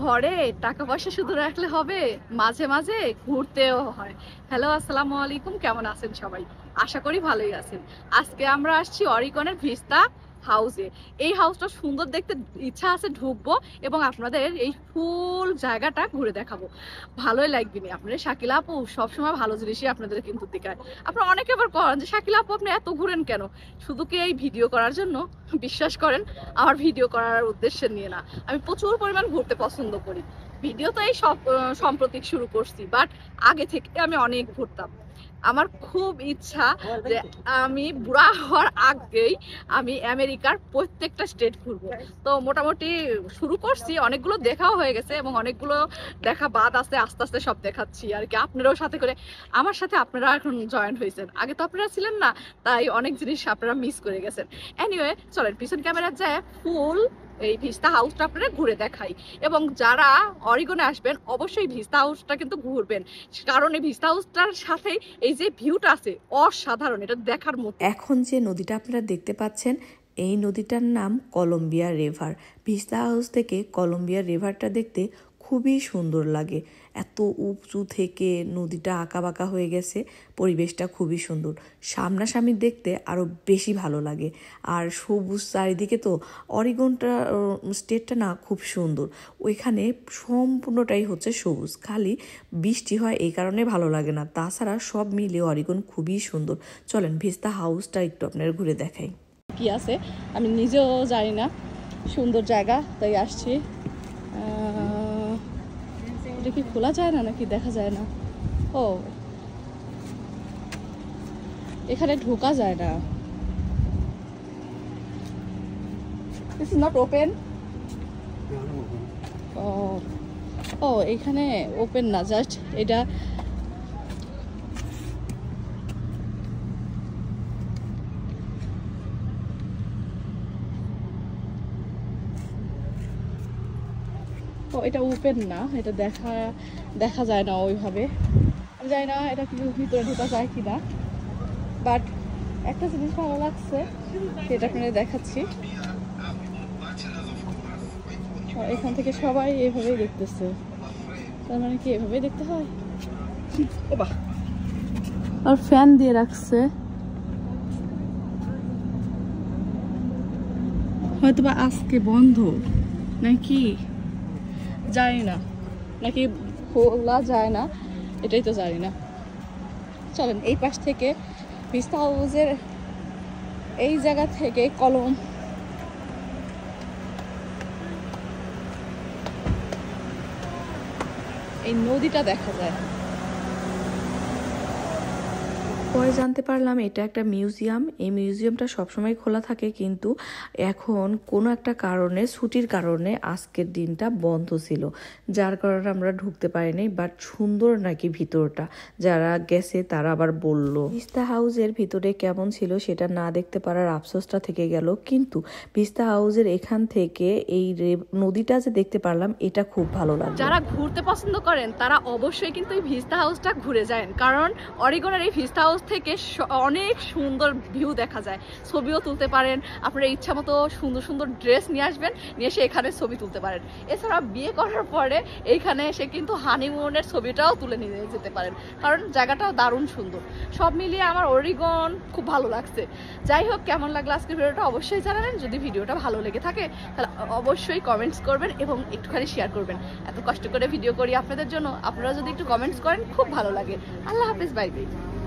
ঘরে টাকা পয়সা শুধু রাখলে হবে মাঝে মাঝে ঘুরতেও হয় হ্যালো আসসালামু আলাইকুম কেমন আছেন সবাই আশা করি ভালোই আছেন আজকে আমরা আসছি অরিকনের ভিস্তা হাউসে এই হাউসটা সুন্দর দেখতে ইচ্ছা আছে ঢুকবো এবং আপনাদের এই ফুল জায়গাটা ঘুরে দেখাবো ভালোই লাগবে নি আপনার শাকিল আপু সবসময় ভালো জিনিসই আপনাদের কিন্তু দেখায় আপনারা অনেকে আবার করেন যে শাকিল আপু আপনি এত ঘুরেন কেন শুধু কি এই ভিডিও করার জন্য বিশ্বাস করেন আমার ভিডিও করার উদ্দেশ্য নিয়ে না আমি প্রচুর পরিমাণ ঘুরতে পছন্দ করি ভিডিও তো এই সব সম্প্রতিক শুরু করছি বাট আগে থেকে আমি অনেক ঘুরতাম আমার খুব ইচ্ছা যে আমি বুড়া হওয়ার আগেই আমি আমেরিকার প্রত্যেকটা স্টেট ঘুরব তো মোটামুটি শুরু করছি অনেকগুলো দেখাও হয়ে গেছে এবং অনেকগুলো দেখা বাদ আছে আস্তে আস্তে সব দেখাচ্ছি আর কি আপনারাও সাথে করে আমার সাথে আপনারা এখন জয়েন হয়েছেন আগে তো আপনারা ছিলেন না তাই অনেক জিনিস আপনারা মিস করে গেছেন এনিওয়ে চলেন পিছন ক্যামেরার যায় ফুল এই ভিস্তা হাউসটা আপনারা ঘুরে দেখাই এবং যারা অরিগনে আসবেন অবশ্যই ভিস্তা হাউসটা কিন্তু ঘুরবেন কারণ এই ভিস্তা হাউসটার সাথে এই যে ভিউটা আছে অসাধারণ এটা দেখার মতো এখন যে নদীটা আপনারা দেখতে পাচ্ছেন এই নদীটার নাম কলম্বিয়া রিভার ভিস্তা হাউস থেকে কলম্বিয়া রিভারটা দেখতে খুবই সুন্দর লাগে এত উঁচু থেকে নদীটা আঁকাবাঁকা হয়ে গেছে পরিবেশটা খুবই সুন্দর সামনাসামনি দেখতে আরও বেশি ভালো লাগে আর সবুজ চারিদিকে তো অরিগনটা স্টেটটা না খুব সুন্দর ওইখানে সম্পূর্ণটাই হচ্ছে সবুজ খালি বৃষ্টি হয় এই কারণে ভালো লাগে না তাছাড়া সব মিলিয়ে অরিগন খুবই সুন্দর চলেন ভিস্তা হাউসটা একটু আপনার ঘুরে দেখাই কি আছে আমি নিজেও জানি না সুন্দর জায়গা তাই আসছি এটা কি খোলা যায় না নাকি দেখা যায় না ও এখানে ঢোকা যায় না ইস নট ওপেন ও ও এখানে ওপেন না জাস্ট এটা এটা ওপেন না এটা দেখা দেখা যায় না ওইভাবে আমি জানি না এটা কিছু ভিতরে ঢোকা যায় কি না বাট একটা জিনিস ভালো লাগছে সেটা আপনাদের দেখাচ্ছি এখান থেকে সবাই এভাবেই দেখতেছে তার মানে কি এভাবেই দেখতে হয় আর ফ্যান দিয়ে রাখছে হয়তো বা আজকে বন্ধ নাকি জানি না নাকি খোলা যায় না এটাই তো জানি না চলেন এই পাশ থেকে ভিস্তা হাউসের এই জায়গা থেকে কলম এই নদীটা দেখা যায় পরে জানতে পারলাম এটা একটা মিউজিয়াম এই মিউজিয়ামটা সবসময় খোলা থাকে কিন্তু এখন কোনো একটা কারণে ছুটির কারণে আজকের দিনটা বন্ধ ছিল যার কারণে আমরা ঢুকতে পারিনি বাট সুন্দর নাকি ভিতরটা যারা গেছে তারা আবার বলল ভিস্তা হাউসের ভিতরে কেমন ছিল সেটা না দেখতে পারার আফসোসটা থেকে গেল কিন্তু ভিস্তা হাউসের এখান থেকে এই নদীটা যে দেখতে পারলাম এটা খুব ভালো লাগে যারা ঘুরতে পছন্দ করেন তারা অবশ্যই কিন্তু এই ভিস্তা হাউসটা ঘুরে যায় কারণ অরিগনের এই ভিস্তা হাউস আকাশ থেকে অনেক সুন্দর ভিউ দেখা যায় ছবিও তুলতে পারেন আপনারা ইচ্ছা মতো সুন্দর সুন্দর ড্রেস নিয়ে আসবেন নিয়ে এসে এখানে ছবি তুলতে পারেন এছাড়া বিয়ে করার পরে এইখানে এসে কিন্তু হানিমুনের ছবিটাও তুলে নিয়ে যেতে পারেন কারণ জায়গাটাও দারুণ সুন্দর সব মিলিয়ে আমার অরিগন খুব ভালো লাগছে যাই হোক কেমন লাগলো আজকের ভিডিওটা অবশ্যই জানাবেন যদি ভিডিওটা ভালো লেগে থাকে তাহলে অবশ্যই কমেন্টস করবেন এবং একটুখানি শেয়ার করবেন এত কষ্ট করে ভিডিও করি আপনাদের জন্য আপনারা যদি একটু কমেন্টস করেন খুব ভালো লাগে আল্লাহ হাফিজ বাই বাই